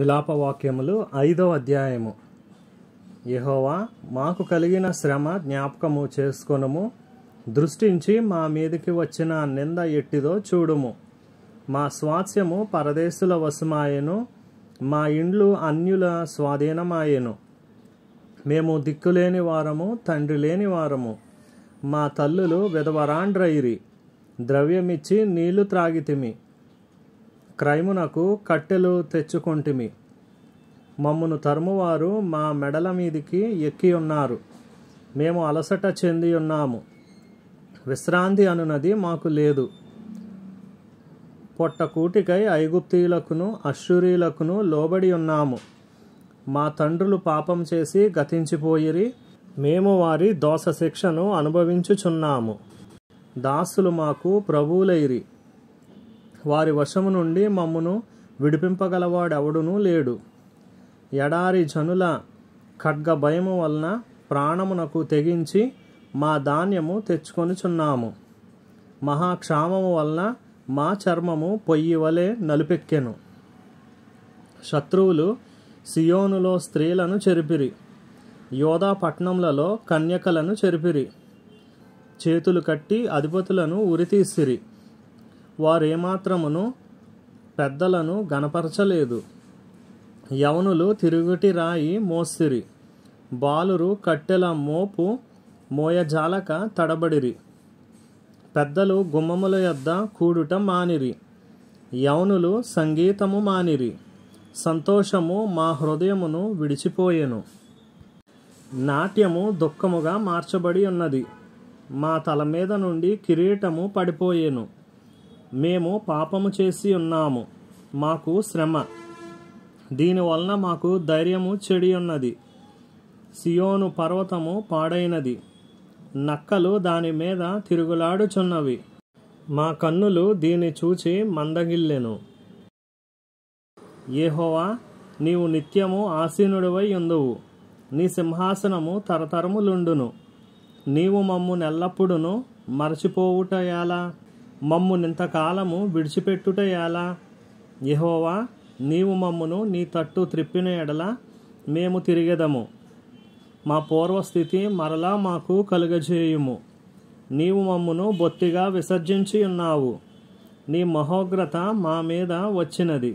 విలాపవాక్యములు ఐదో అధ్యాయము యహోవా మాకు కలిగిన శ్రమ జ్ఞాపకము చేసుకొనుము దృష్టించి మా మీదకి వచ్చిన నింద ఎట్టిదో చూడుము మా స్వాస్యము పరదేశుల వశమాయను మా ఇండ్లు అన్యుల స్వాధీనమాయెను మేము దిక్కులేని వారము తండ్రి లేని వారము మా తల్లులు విధవరాండ్రైరి ద్రవ్యమిచ్చి నీళ్లు త్రాగితిమి క్రైమునకు కట్టెలు తెచ్చుకొంటిమి మమ్మను తరుమువారు మా మెడల మీదికి ఎక్కి ఉన్నారు మేము అలసట చెంది ఉన్నాము విశ్రాంతి అనునది మాకు లేదు పొట్టకూటికై ఐగుప్తీయులకును అశ్షురీలకును లోబడి ఉన్నాము మా తండ్రులు పాపం చేసి గతించిపోయిరి మేము వారి దోష శిక్షను అనుభవించుచున్నాము దాసులు మాకు ప్రభువులైరి వారి వశము నుండి మమ్మును విడిపింపగలవాడెవడునూ లేడు ఎడారి జనుల ఖడ్గ భయము వలన ప్రాణమునకు తెగించి మా ధాన్యము తెచ్చుకొనిచున్నాము మహాక్షామము వలన మా చర్మము పొయ్యి వలె నలుపెక్కెను శత్రువులు సియోనులో స్త్రీలను చెరిపిరి యోధా పట్టణంలలో కన్యకలను చెరిపిరి చేతులు కట్టి అధిపతులను ఉరితీసిరి వారేమాత్రమును పెద్దలను గనపరచలేదు యవనులు తిరుగుటి రాయి మోస్తిరి బాలురు కట్టెల మోపు మోయజాలక తడబడిరి పెద్దలు గుమ్మముల యొద్ద కూడుట మానిరి యవనులు సంగీతము మానిరి సంతోషము మా హృదయమును విడిచిపోయెను నాట్యము దుఃఖముగా మార్చబడి ఉన్నది మా తల మీద నుండి కిరీటము పడిపోయేను మేము పాపము చేసి ఉన్నాము మాకు శ్రమ దీనివలన మాకు ధైర్యము చెడి ఉన్నది సియోను పర్వతము పాడైనది నక్కలు దాని మీద తిరుగులాడుచున్నవి మా కన్నులు దీన్ని చూచి మందగిల్లెను ఏహోవా నీవు నిత్యము ఆసీనుడివై ఉందువు నీ సింహాసనము తరతరములుండును నీవు మమ్ము నెల్లప్పుడును మరచిపోవుటయాలా మమ్మునింతకాలము విడిచిపెట్టుట ఎలా యహోవా నీవు మమ్మును నీ తట్టు త్రిప్పిన ఎడల మేము తిరిగెదము మా పూర్వస్థితి మరలా మాకు కలుగజేయుము నీవు మమ్మును బొత్తిగా విసర్జించి ఉన్నావు నీ మహోగ్రత మా మీద వచ్చినది